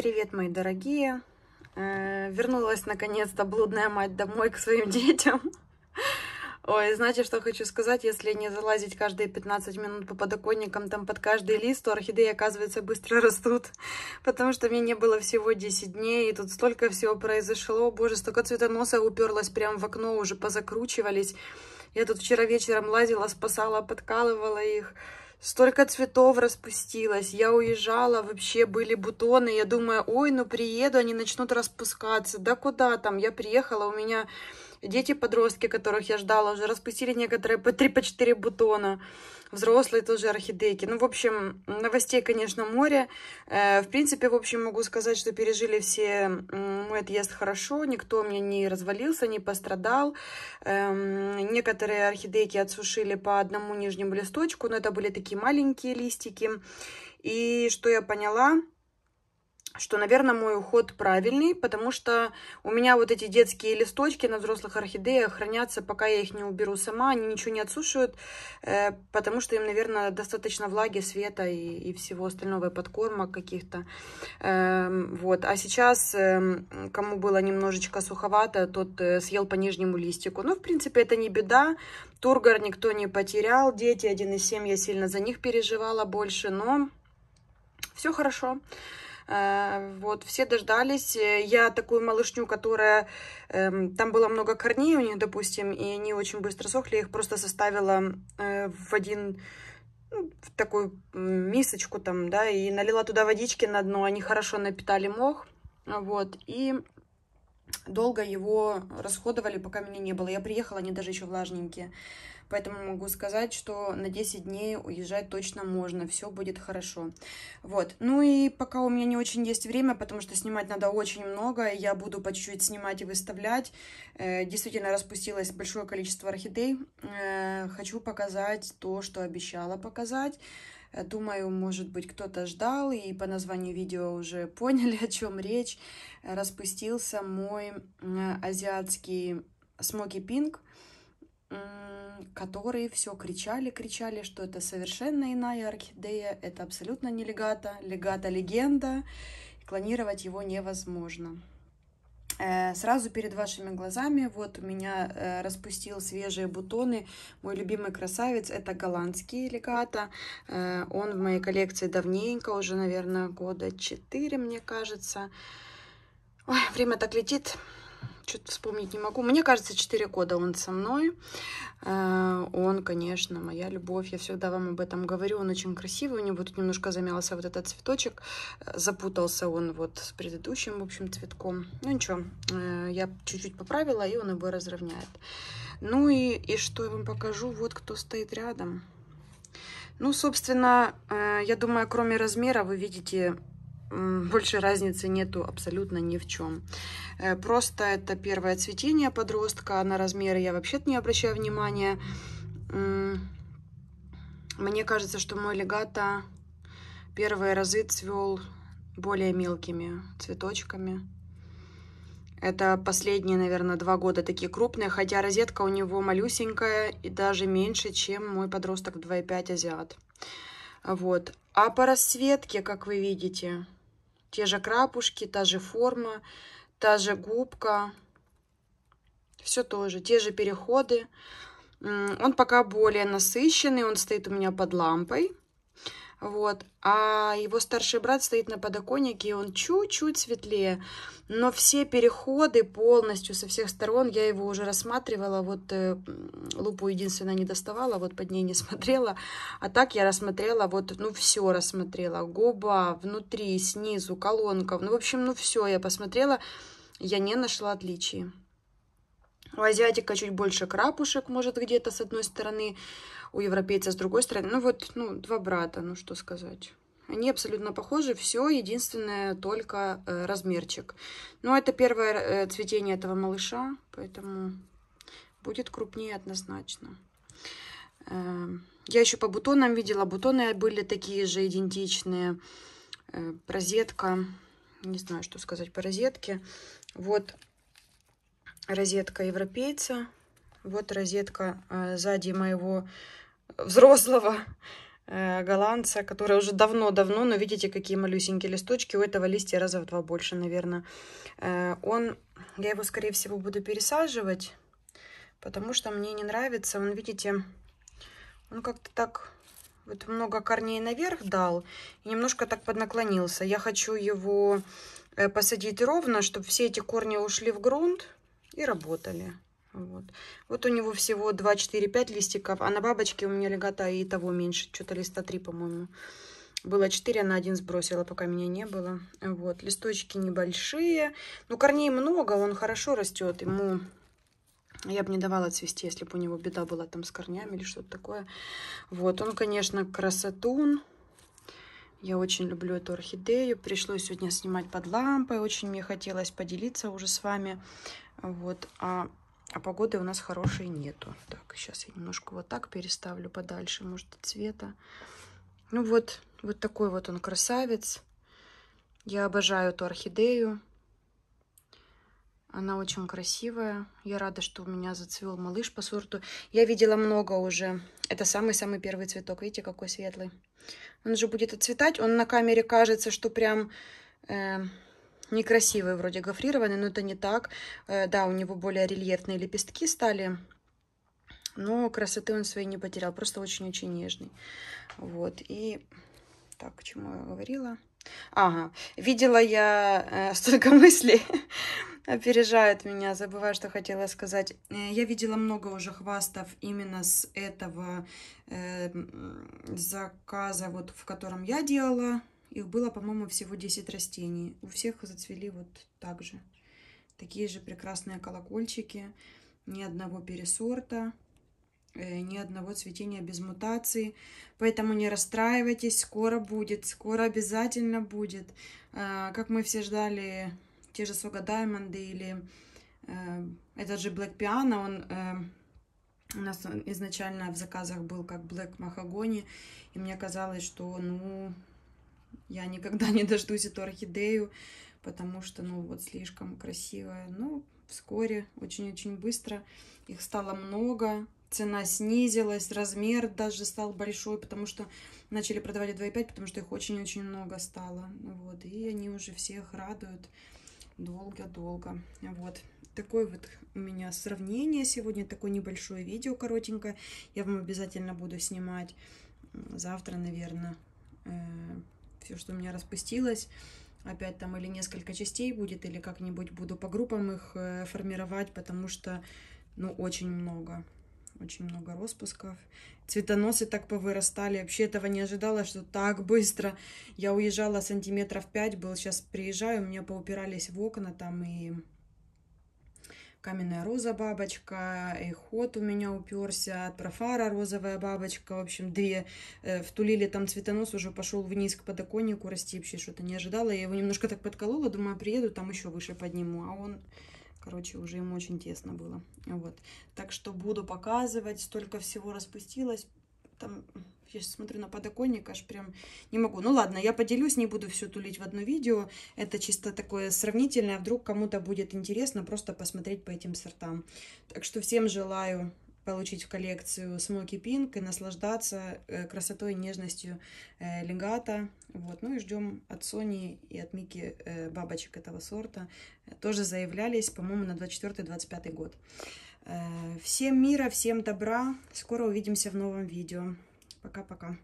Привет, мои дорогие! Э, вернулась наконец-то блудная мать домой к своим детям. Ой, знаете, что хочу сказать? Если не залазить каждые 15 минут по подоконникам, там под каждый лист, то орхидеи, оказывается, быстро растут. Потому что мне не было всего 10 дней, и тут столько всего произошло. Боже, столько цветоноса уперлось прямо в окно, уже позакручивались. Я тут вчера вечером лазила, спасала, подкалывала их столько цветов распустилось, я уезжала, вообще были бутоны, я думаю, ой, ну приеду, они начнут распускаться, да куда там, я приехала, у меня дети-подростки, которых я ждала, уже распустили некоторые по 3-4 по бутона, взрослые тоже орхидейки, ну, в общем, новостей, конечно, море, э, в принципе, в общем, могу сказать, что пережили все мой отъезд хорошо, никто мне не развалился, не пострадал, эм, некоторые орхидейки отсушили по одному нижнему листочку, но это были такие маленькие-маленькие листики. И что я поняла, что, наверное, мой уход правильный, потому что у меня вот эти детские листочки на взрослых орхидеях хранятся, пока я их не уберу сама, они ничего не отсушивают, э, потому что им, наверное, достаточно влаги, света и, и всего остального, и подкормок каких-то. Эм, вот. А сейчас, эм, кому было немножечко суховато, тот э, съел по нижнему листику. Ну, в принципе, это не беда, тургор никто не потерял, дети 1,7, я сильно за них переживала больше, но все хорошо. Хорошо. А, вот, все дождались. Э, я такую малышню, которая... Эм, там было много корней у них, допустим, и они очень быстро сохли. Я их просто составила э, в один ну, в такую мисочку там, да, и налила туда водички на дно, они хорошо напитали мох, вот, и долго его расходовали, пока меня не было. Я приехала, они даже еще влажненькие. Поэтому могу сказать, что на 10 дней уезжать точно можно, все будет хорошо. Вот. Ну и пока у меня не очень есть время, потому что снимать надо очень много, я буду по чуть-чуть снимать и выставлять. Э, действительно распустилось большое количество орхидей. Э, хочу показать то, что обещала показать. Э, думаю, может быть, кто-то ждал и по названию видео уже поняли, о чем речь. Распустился мой азиатский смоки пинг которые все кричали, кричали, что это совершенно иная орхидея, это абсолютно не легата, легата легенда, клонировать его невозможно. Э, сразу перед вашими глазами вот у меня э, распустил свежие бутоны. Мой любимый красавец это голландский легата. Э, он в моей коллекции давненько, уже, наверное, года 4, мне кажется. Ой, время так летит что-то вспомнить не могу. Мне кажется, 4 года он со мной. Э, он, конечно, моя любовь. Я всегда вам об этом говорю. Он очень красивый. У него тут немножко замялся вот этот цветочек. Э, запутался он вот с предыдущим, в общем, цветком. Ну ничего, э, я чуть-чуть поправила, и он его разровняет. Ну и, и что я вам покажу? Вот кто стоит рядом. Ну, собственно, я думаю, кроме размера вы видите больше разницы нету абсолютно ни в чем. Э, просто это первое цветение подростка, на размеры я вообще не обращаю внимания. Мне кажется, что мой легато первые разы цвел более мелкими цветочками. Это последние, наверное, два года такие крупные, хотя розетка у него малюсенькая и даже меньше, чем мой подросток 2,5 азиат. Вот. А по расцветке, как вы видите, те же крапушки, та же форма, та же губка. Все тоже, те же переходы. Он пока более насыщенный, он стоит у меня под лампой. Вот. А его старший брат стоит на подоконнике, и он чуть-чуть светлее. Но все переходы полностью со всех сторон, я его уже рассматривала, вот э, лупу единственное не доставала, вот под ней не смотрела. А так я рассмотрела, вот, ну, все рассмотрела. Губа, внутри, снизу, колонка. Ну, в общем, ну, все я посмотрела. Я не нашла отличий. У азиатика чуть больше крапушек, может, где-то с одной стороны у европейца с другой стороны. Ну вот, ну, два брата, ну что сказать. Они абсолютно похожи, все, единственное только э, размерчик. Но ну, это первое э, цветение этого малыша, поэтому будет крупнее однозначно. Э, я еще по бутонам видела, бутоны были такие же идентичные. Э, розетка, не знаю, что сказать по розетке. Вот розетка европейца, вот розетка э, сзади моего взрослого э, голландца, который уже давно-давно, но видите, какие малюсенькие листочки. У этого листья раза в два больше, наверное. Э, он, я его, скорее всего, буду пересаживать, потому что мне не нравится. Он, видите, он как-то так вот много корней наверх дал и немножко так поднаклонился. Я хочу его посадить ровно, чтобы все эти корни ушли в грунт и работали. Вот. вот у него всего 2, 4, 5 листиков, а на бабочке у меня легота и того меньше, что-то листа 3, по-моему. Было 4, она один сбросила, пока меня не было. Вот, листочки небольшие. Но ну, корней много, он хорошо растет. Ему я бы не давала цвести, если бы у него беда была там с корнями или что-то такое. Вот, он, конечно, красотун. Я очень люблю эту орхидею. Пришлось сегодня снимать под лампой. Очень мне хотелось поделиться уже с вами. Вот, а а погоды у нас хорошей нету. Так, сейчас я немножко вот так переставлю подальше, может, цвета. Ну вот, вот такой вот он красавец. Я обожаю эту орхидею. Она очень красивая. Я рада, что у меня зацвел малыш по сорту. Я видела много уже. Это самый-самый первый цветок. Видите, какой светлый. Он же будет отцветать. Он на камере кажется, что прям... Э некрасивый вроде гофрированный, но это не так. Э, да, у него более рельефные лепестки стали, но красоты он своей не потерял, просто очень-очень нежный. Вот, и так, к чему я говорила? Ага, видела я э, столько мыслей, опережает меня, забываю, что хотела сказать. Э, я видела много уже хвастов именно с этого э, заказа, вот в котором я делала их было, по-моему, всего 10 растений. У всех зацвели вот так же. Такие же прекрасные колокольчики. Ни одного пересорта, э, ни одного цветения без мутации. Поэтому не расстраивайтесь, скоро будет, скоро обязательно будет. Э, как мы все ждали те же Сога Даймонды или э, этот же Black пиано, он у нас изначально в заказах был как Black Mahogany, и мне казалось, что, ну, я никогда не дождусь эту орхидею, потому что, ну, вот слишком красивая. Ну, вскоре, очень-очень быстро их стало много, цена снизилась, размер даже стал большой, потому что начали продавать 2,5, потому что их очень-очень много стало. Вот, и они уже всех радуют долго-долго. Вот, такое вот у меня сравнение сегодня, такое небольшое видео коротенькое. Я вам обязательно буду снимать завтра, наверное, э, все, что у меня распустилось, опять там или несколько частей будет, или как-нибудь буду по группам их э, формировать, потому что, ну, очень много, очень много распусков. Цветоносы так повырастали, вообще этого не ожидала, что так быстро. Я уезжала сантиметров 5 был, сейчас приезжаю, у меня поупирались в окна там и каменная роза бабочка, эхот у меня уперся, от профара розовая бабочка. В общем, две э, втулили, там цветонос уже пошел вниз к подоконнику расти, вообще что-то не ожидала. Я его немножко так подколола, думаю, приеду, там еще выше подниму, а он... Короче, уже ему очень тесно было. Вот. Так что буду показывать. Столько всего распустилось. Там я сейчас смотрю на подоконник, аж прям не могу. Ну ладно, я поделюсь, не буду все тулить в одно видео. Это чисто такое сравнительное. А вдруг кому-то будет интересно просто посмотреть по этим сортам. Так что всем желаю получить в коллекцию Смоки Пинк и наслаждаться э, красотой и нежностью э, легата. Вот. Ну и ждем от Сони и от Мики э, бабочек этого сорта. Тоже заявлялись, по-моему, на 24-25 год. Всем мира, всем добра. Скоро увидимся в новом видео. Пока-пока.